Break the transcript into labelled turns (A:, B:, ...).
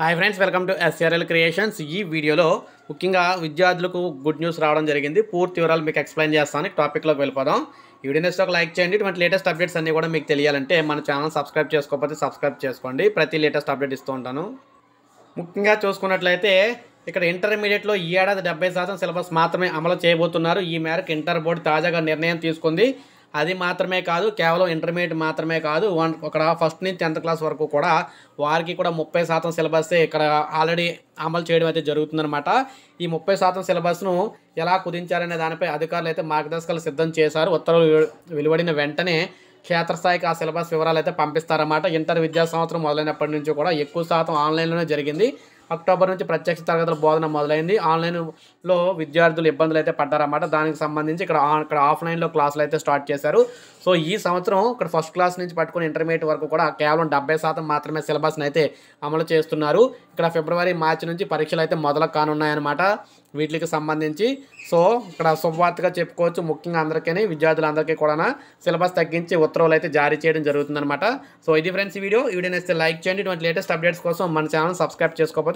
A: hi friends welcome to SRL creations ఈ వీడియోలో ముఖ్యంగా విద్యార్థులకు గుడ్ న్యూస్ రావడం జరిగింది పూర్తి వివరాలు మీకు ఎక్స్ప్లెయిన్ చేస్తాను టాపిక్లోకి వెళ్ళిపోదాం ఈ వీడియో ఒక లైక్ చేయండి ఇటువంటి లేటెస్ట్ అప్డేట్స్ అన్నీ కూడా మీకు తెలియాలంటే మన ఛానల్ సబ్స్క్రైబ్ చేసుకోకపోతే సబ్స్క్రైబ్ చేసుకోండి ప్రతి లేటెస్ట్ అప్డేట్ ఇస్తూ ఉంటాను ముఖ్యంగా చూసుకున్నట్లయితే ఇక్కడ ఇంటర్మీడియట్లో ఈ ఏడాది డెబ్బై శాతం సిలబస్ మాత్రమే అమలు చేయబోతున్నారు ఈ మేరకు ఇంటర్ బోర్డు తాజాగా నిర్ణయం తీసుకుంది అది మాత్రమే కాదు కేవలం ఇంటర్మీడియట్ మాత్రమే కాదు వన్ ఇక్కడ ఫస్ట్ నుంచి టెన్త్ క్లాస్ వరకు కూడా వారికి కూడా ముప్పై శాతం సిలబస్ ఇక్కడ ఆల్రెడీ అమలు చేయడం అయితే జరుగుతుందనమాట ఈ ముప్పై శాతం సిలబస్ను ఎలా కుదించారనే దానిపై అధికారులు అయితే మార్గదర్శకాలు సిద్ధం చేశారు ఉత్తర్వులు వెలువడిన వెంటనే క్షేత్రస్థాయికి ఆ సిలబస్ వివరాలు అయితే పంపిస్తారన్నమాట ఇంటర్ విద్యా సంవత్సరం మొదలైనప్పటి నుంచి కూడా ఎక్కువ శాతం ఆన్లైన్లోనే జరిగింది అక్టోబర్ నుంచి ప్రత్యక్ష తరగతుల బోధన మొదలైంది ఆన్లైన్లో విద్యార్థులు ఇబ్బందులు అయితే పడ్డారన్నమాట దానికి సంబంధించి ఇక్కడ ఇక్కడ ఆఫ్లైన్లో క్లాసులు అయితే స్టార్ట్ చేశారు సో ఈ సంవత్సరం ఇక్కడ ఫస్ట్ క్లాస్ నుంచి పట్టుకుని ఇంటర్మీడియట్ వరకు కూడా కేవలం డెబ్బై శాతం మాత్రమే సిలబస్ని అయితే అమలు చేస్తున్నారు ఇక్కడ ఫిబ్రవరి మార్చి నుంచి పరీక్షలు అయితే మొదలు కానున్నాయన్నమాట వీటికి సంబంధించి సో ఇక్కడ శుభవార్తగా చెప్పుకోవచ్చు ముఖ్యంగా అందరికీ విద్యార్థులందరికీ కూడా సిలబస్ తగ్గించి ఉత్తర్వులు అయితే జారీ చేయడం జరుగుతుందన్నమాట సో ఇది ఫ్రెండ్స్ వీడియో ఈ వీడియో లైక్ చేయండి ఇటువంటి లేటెస్ట్ అప్డేట్స్ కోసం మన ఛానల్ సబ్స్క్రైబ్ చేసుకోవచ్చు